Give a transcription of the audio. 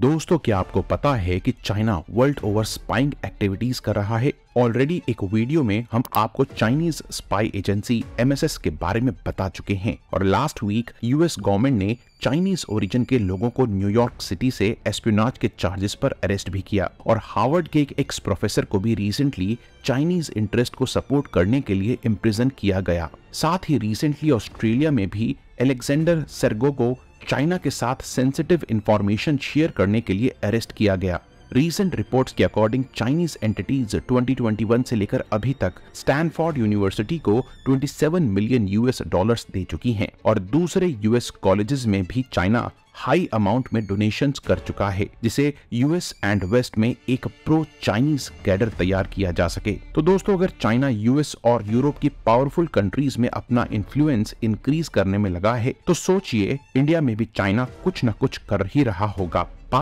दोस्तों क्या आपको पता है कि China world over spying activities कर रहा है ऑलरेडी एक वीडियो में हम आपको चाइनीज स्पाई एजेंसी एमएसएस के बारे में बता चुके हैं और लास्ट वीक यूएस गवर्नमेंट ने चाइनीज ओरिजिन के लोगों को न्यूयॉर्क सिटी से एस्पियोनाज के चार्जेस पर अरेस्ट भी किया और हार्वर्ड के एक एक्स प्रोफेसर को भी रिसेंटली चाइनीज इंटरेस्ट को सपोर्ट करने के लिए इम्प्रिजन किया गया साथ ही रिसेंटली ऑस्ट्रेलिया में भी एलेक्सेंडर सरगो को चाइना के साथ सेंसिटिव इंफॉर्मेशन शेयर करने के लिए अरेस्ट किया गया रीसेंट रिपोर्ट्स के अकॉर्डिंग चाइनीज एंटिटीज 2021 से लेकर अभी तक स्टैनफोर्ड यूनिवर्सिटी को 27 मिलियन यूएस डॉलर्स दे चुकी हैं और दूसरे यूएस कॉलेजेस में भी चाइना हाई अमाउंट में डोनेशंस कर चुका है जिसे यूएस एंड वेस्ट में एक प्रो चाइनीज कैडर तैयार किया जा सके तो दोस्तों अगर चाइना यूएस और यूरोप की पावरफुल कंट्रीज में अपना इन्फ्लुएंस इंक्रीज करने में लगा है तो सोचिए इंडिया में भी चाइना कुछ न कुछ कर ही रहा होगा